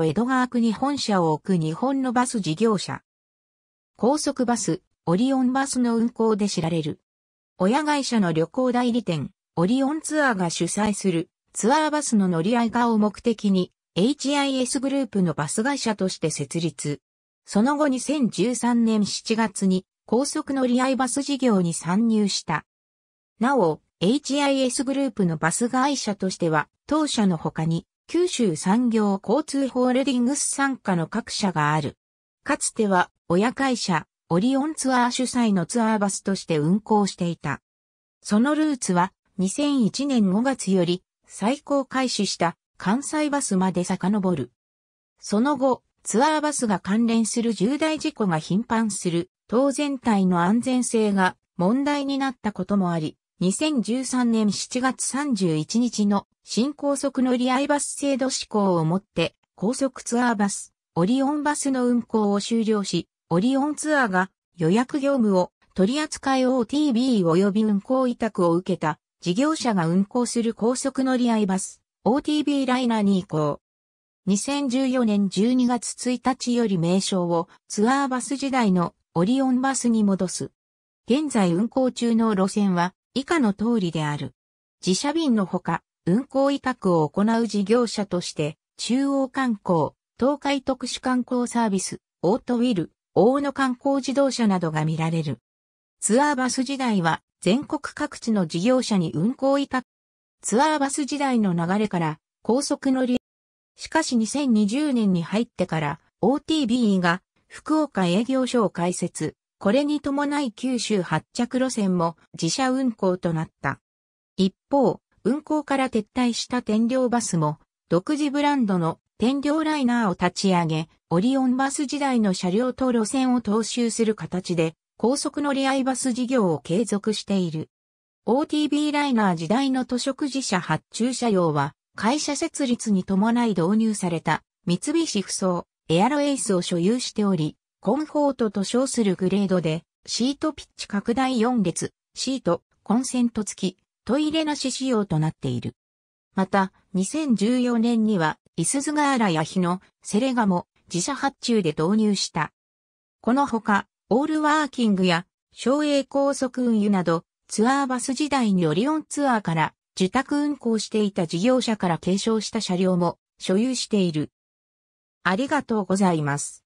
と江戸川区に本社を置く日本のバス事業者。高速バス、オリオンバスの運行で知られる。親会社の旅行代理店、オリオンツアーが主催するツアーバスの乗り合い化を目的に HIS グループのバス会社として設立。その後2013年7月に高速乗り合いバス事業に参入した。なお、HIS グループのバス会社としては、当社の他に、九州産業交通ホールディングス傘下の各社がある。かつては親会社オリオンツアー主催のツアーバスとして運行していた。そのルーツは2001年5月より最高開始した関西バスまで遡る。その後、ツアーバスが関連する重大事故が頻繁する、当全体の安全性が問題になったこともあり、2013年7月31日の新高速乗り合いバス制度施行をもって高速ツアーバス、オリオンバスの運行を終了し、オリオンツアーが予約業務を取扱い OTB 及び運行委託を受けた事業者が運行する高速乗り合いバス、OTB ライナーに移行。2014年12月1日より名称をツアーバス時代のオリオンバスに戻す。現在運行中の路線は以下の通りである。自社便のほか、運行委託を行う事業者として、中央観光、東海特殊観光サービス、オートウィル、大野観光自動車などが見られる。ツアーバス時代は全国各地の事業者に運行委託。ツアーバス時代の流れから高速乗り。しかし2020年に入ってから OTB が福岡営業所を開設、これに伴い九州発着路線も自社運行となった。一方、運行から撤退した天領バスも、独自ブランドの天領ライナーを立ち上げ、オリオンバス時代の車両と路線を踏襲する形で、高速乗り合いバス事業を継続している。OTB ライナー時代の都食自社発注車用は、会社設立に伴い導入された、三菱不走、エアロエイスを所有しており、コンフォートと称するグレードで、シートピッチ拡大4列、シート、コンセント付き、トイレなし仕様となっている。また、2014年には、イスズガーラや日野、セレガも自社発注で導入した。このほか、オールワーキングや、省営高速運輸など、ツアーバス時代にオリオンツアーから、受託運行していた事業者から継承した車両も所有している。ありがとうございます。